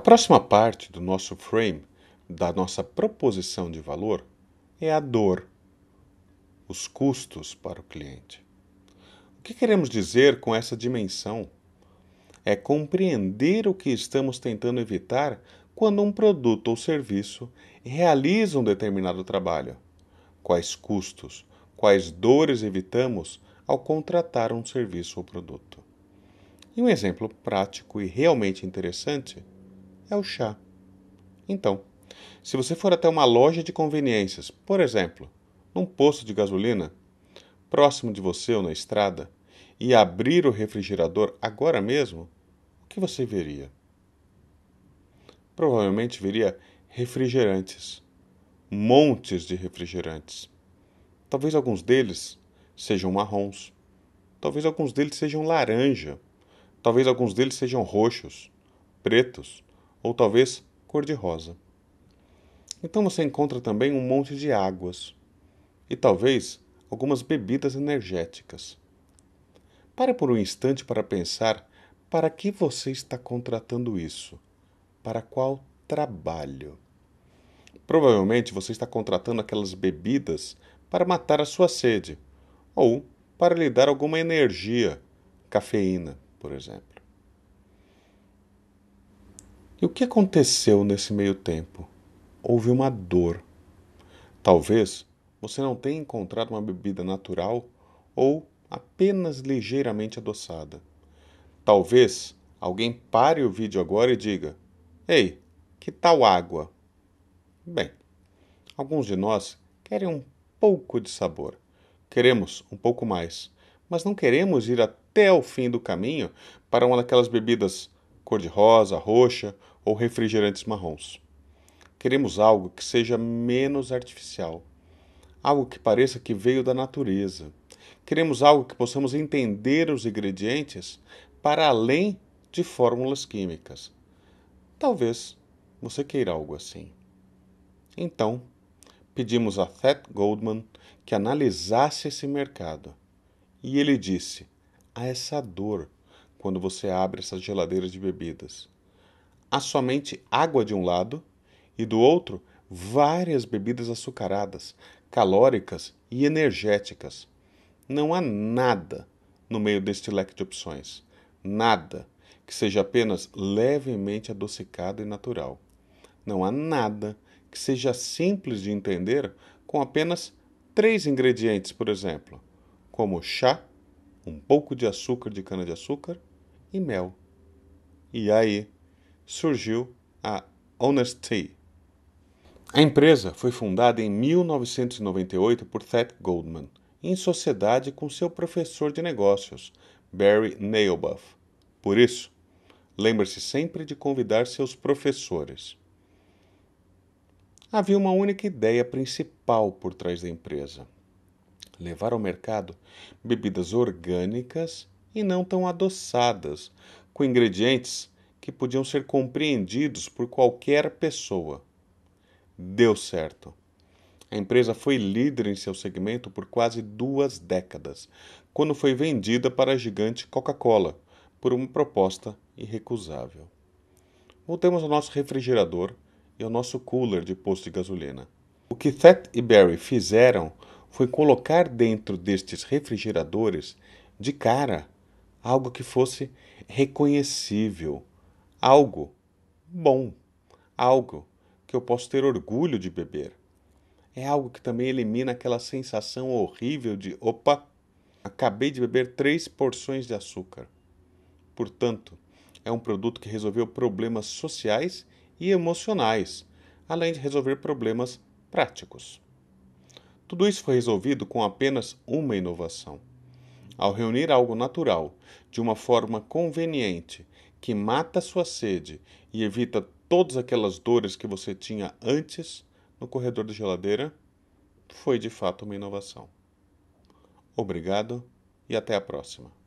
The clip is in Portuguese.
próxima parte do nosso frame, da nossa proposição de valor, é a dor, os custos para o cliente. O que queremos dizer com essa dimensão? É compreender o que estamos tentando evitar quando um produto ou serviço realiza um determinado trabalho. Quais custos, quais dores evitamos ao contratar um serviço ou produto. E um exemplo prático e realmente interessante é o chá. Então, se você for até uma loja de conveniências, por exemplo, num posto de gasolina, próximo de você ou na estrada, e abrir o refrigerador agora mesmo, o que você veria? Provavelmente veria refrigerantes, montes de refrigerantes. Talvez alguns deles sejam marrons, talvez alguns deles sejam laranja, talvez alguns deles sejam roxos, pretos, ou talvez cor-de-rosa. Então você encontra também um monte de águas e talvez algumas bebidas energéticas. Pare por um instante para pensar para que você está contratando isso? Para qual trabalho? Provavelmente você está contratando aquelas bebidas para matar a sua sede ou para lhe dar alguma energia, cafeína, por exemplo. E o que aconteceu nesse meio tempo? Houve uma dor. Talvez você não tenha encontrado uma bebida natural ou apenas ligeiramente adoçada. Talvez alguém pare o vídeo agora e diga: Ei, que tal água? Bem, alguns de nós querem um pouco de sabor. Queremos um pouco mais, mas não queremos ir até o fim do caminho para uma daquelas bebidas cor-de-rosa, roxa ou refrigerantes marrons. Queremos algo que seja menos artificial, algo que pareça que veio da natureza. Queremos algo que possamos entender os ingredientes para além de fórmulas químicas. Talvez você queira algo assim. Então, pedimos a Seth Goldman que analisasse esse mercado. E ele disse: a ah, essa dor quando você abre essas geladeiras de bebidas. Há somente água de um lado e do outro várias bebidas açucaradas, calóricas e energéticas. Não há nada no meio deste leque de opções. Nada que seja apenas levemente adocicado e natural. Não há nada que seja simples de entender com apenas três ingredientes, por exemplo, como chá, um pouco de açúcar de cana-de-açúcar e mel. E aí surgiu a Honesty. A empresa foi fundada em 1998 por Seth Goldman, em sociedade com seu professor de negócios, Barry Neilbuff. Por isso, lembre-se sempre de convidar seus professores. Havia uma única ideia principal por trás da empresa: levar ao mercado bebidas orgânicas e não tão adoçadas, com ingredientes que podiam ser compreendidos por qualquer pessoa. Deu certo. A empresa foi líder em seu segmento por quase duas décadas, quando foi vendida para a gigante Coca-Cola por uma proposta irrecusável. Voltemos ao nosso refrigerador e ao nosso cooler de posto de gasolina. O que Thet e Barry fizeram foi colocar dentro destes refrigeradores, de cara, algo que fosse reconhecível, algo bom, algo que eu posso ter orgulho de beber. É algo que também elimina aquela sensação horrível de opa, acabei de beber três porções de açúcar. Portanto, é um produto que resolveu problemas sociais e emocionais, além de resolver problemas práticos. Tudo isso foi resolvido com apenas uma inovação ao reunir algo natural de uma forma conveniente que mata sua sede e evita todas aquelas dores que você tinha antes no corredor da geladeira, foi de fato uma inovação. Obrigado e até a próxima.